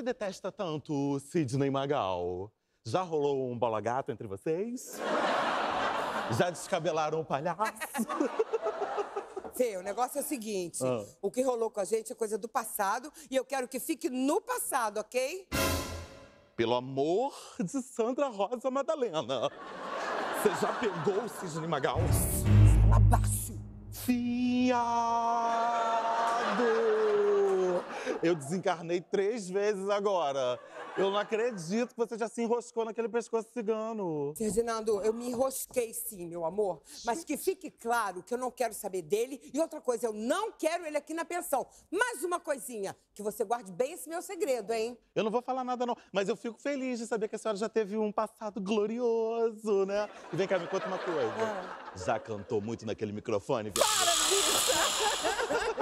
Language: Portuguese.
se detesta tanto Sidney Magal? Já rolou um bola gato entre vocês? Já descabelaram o palhaço? Fê, o negócio é o seguinte: ah. o que rolou com a gente é coisa do passado e eu quero que fique no passado, ok? Pelo amor de Sandra Rosa Madalena. Você já pegou o Sidney Magal? Alabácio! Fia! Eu desencarnei três vezes agora. Eu não acredito que você já se enroscou naquele pescoço cigano. Ferdinando, eu me enrosquei sim, meu amor. Mas que fique claro que eu não quero saber dele. E outra coisa, eu não quero ele aqui na pensão. Mais uma coisinha, que você guarde bem esse meu segredo, hein? Eu não vou falar nada, não. Mas eu fico feliz de saber que a senhora já teve um passado glorioso, né? E vem cá, me conta uma coisa. Ah. Já cantou muito naquele microfone? Para, bicha!